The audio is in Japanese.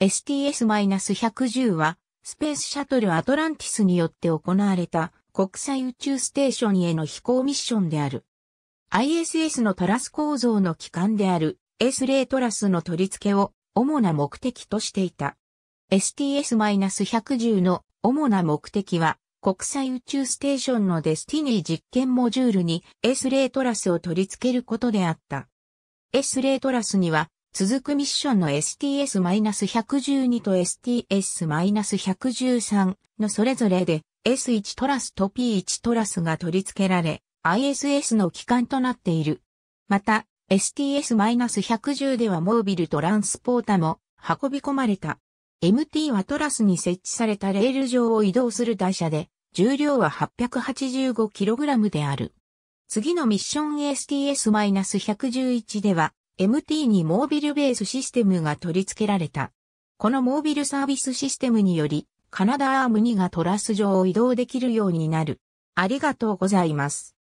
STS-110 は、スペースシャトルアトランティスによって行われた国際宇宙ステーションへの飛行ミッションである。ISS のトラス構造の機関である S0 トラスの取り付けを主な目的としていた。STS-110 の主な目的は、国際宇宙ステーションのデスティニー実験モジュールに S0 トラスを取り付けることであった。S0 トラスには続くミッションの STS-112 と STS-113 のそれぞれで S1 トラスと P1 トラスが取り付けられ ISS の機関となっている。また STS-110 ではモービルトランスポータも運び込まれた。MT はトラスに設置されたレール上を移動する台車で重量は 885kg である。次のミッション STS-111 では、MT にモービルベースシステムが取り付けられた。このモービルサービスシステムにより、カナダアーム2がトラス上を移動できるようになる。ありがとうございます。